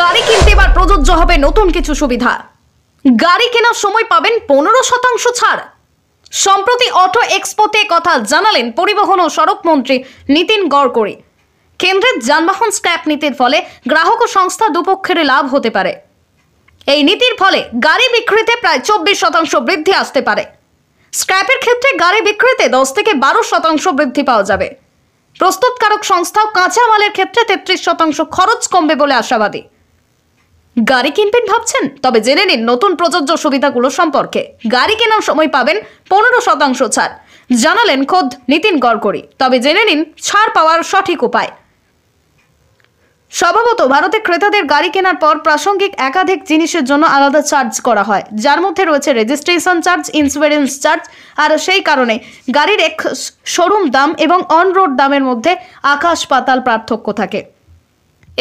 গাড়ি কিনতে এবার প্রযোজ্য হবে নতুন কিছু সুবিধা গাড়ি কেনার সময় পাবেন পনেরো শতাংশ ছাড় সম্প্রতি অটো এক্সপোতে কথা জানালেন পরিবহন ও সড়ক মন্ত্রী নীতিন গড়করি কেন্দ্রের যানবাহন স্ক্র্যাপ নীতির ফলে গ্রাহক ও সংস্থা দুপক্ষের লাভ হতে পারে এই নীতির ফলে গাড়ি বিক্রিতে প্রায় চব্বিশ শতাংশ বৃদ্ধি আসতে পারে স্ক্র্যাপের ক্ষেত্রে গাড়ি বিক্রিতে দশ থেকে বারো শতাংশ বৃদ্ধি পাওয়া যাবে প্রস্তুতকারক সংস্থাও কাঁচামালের ক্ষেত্রে তেত্রিশ শতাংশ খরচ কমবে বলে আশাবাদী গাড়ি কিনবেন ভাবছেন তবে জেনে নিন নতুন প্রযোজ্য সুবিধাগুলো সম্পর্কে গাড়ি কেনার সময় পাবেন পনেরো শতাংশ ছাড় জানালেন খোদ নীতিন গড়করি তবে জেনে নিন ছাড় পাওয়ার সঠিক উপায় স্বভাবত ভারতে ক্রেতাদের গাড়ি কেনার পর প্রাসঙ্গিক একাধিক জিনিসের জন্য আলাদা চার্জ করা হয় যার মধ্যে রয়েছে রেজিস্ট্রেশন চার্জ ইন্স্যুরেন্স চার্জ আর সেই কারণে গাড়ির এক শোরুম দাম এবং অন রোড দামের মধ্যে আকাশ পাতাল পার্থক্য থাকে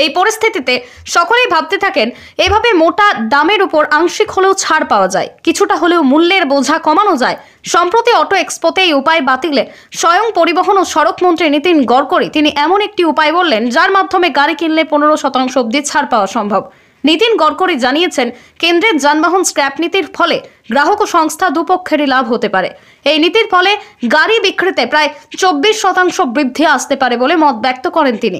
এই পরিস্থিতিতে সকলেই ভাবতে থাকেন এভাবে মোটা দামের উপর আংশিক হলেও ছাড় পাওয়া যায় কিছুটা হলেও মূল্যের বোঝা কমানো যায় সম্প্রতি অটো এক্সপোতে এই উপায় বাতিলে স্বয়ং পরিবহন ও সড়ক মন্ত্রী নীতিন গড়করি তিনি এমন একটি উপায় বললেন যার মাধ্যমে গাড়ি কিনলে পনেরো শতাংশ অব্দি ছাড় পাওয়া সম্ভব নীতিন গড়করি জানিয়েছেন কেন্দ্রের যানবাহন স্ক্র্যাপ নীতির ফলে গ্রাহক ও সংস্থা দুপক্ষেরই লাভ হতে পারে এই নীতির ফলে গাড়ি বিক্রিতে প্রায় চব্বিশ শতাংশ বৃদ্ধি আসতে পারে বলে মত ব্যক্ত করেন তিনি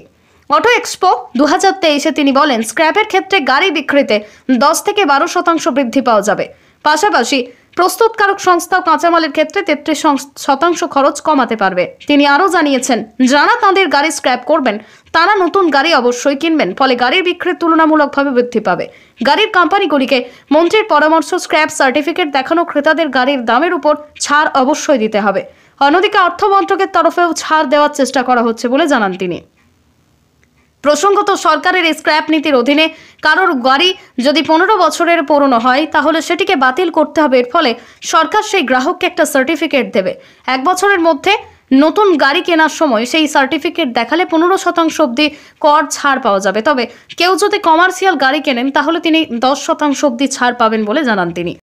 অটো এক্সপো দু হাজার তেইশে তিনি বলেন স্ক্র্যাপের ক্ষেত্রে গাড়ি বিক্রিতে দশ থেকে বারো শতাংশ বৃদ্ধি পাওয়া যাবে পাশাপাশি প্রস্তুতকারক সংস্থা কাঁচামালের ক্ষেত্রে তেত্রিশ শতাংশ খরচ কমাতে পারবে তিনি আরও জানিয়েছেন যারা তাঁদের গাড়ি স্ক্র্যাপ করবেন তারা নতুন গাড়ি অবশ্যই কিনবেন ফলে গাড়ির বিক্রির তুলনামূলকভাবে বৃদ্ধি পাবে গাড়ির কোম্পানিগুলিকে মন্ত্রীর পরামর্শ স্ক্র্যাপ সার্টিফিকেট দেখানো ক্রেতাদের গাড়ির দামের উপর ছাড় অবশ্যই দিতে হবে অন্যদিকে অর্থ মন্ত্রকের তরফেও ছাড় দেওয়ার চেষ্টা করা হচ্ছে বলে জানান তিনি প্রসঙ্গত সরকারের স্ক্র্যাপ নীতির অধীনে কারোর গাড়ি যদি পনেরো বছরের পুরনো হয় তাহলে সেটিকে বাতিল করতে হবে এর ফলে সরকার সেই গ্রাহককে একটা সার্টিফিকেট দেবে এক বছরের মধ্যে নতুন গাড়ি কেনার সময় সেই সার্টিফিকেট দেখালে পনেরো শতাংশ অবধি কর ছাড় পাওয়া যাবে তবে কেউ যদি কমার্শিয়াল গাড়ি কেনেন তাহলে তিনি দশ শতাংশ অবধি ছাড় পাবেন বলে জানান তিনি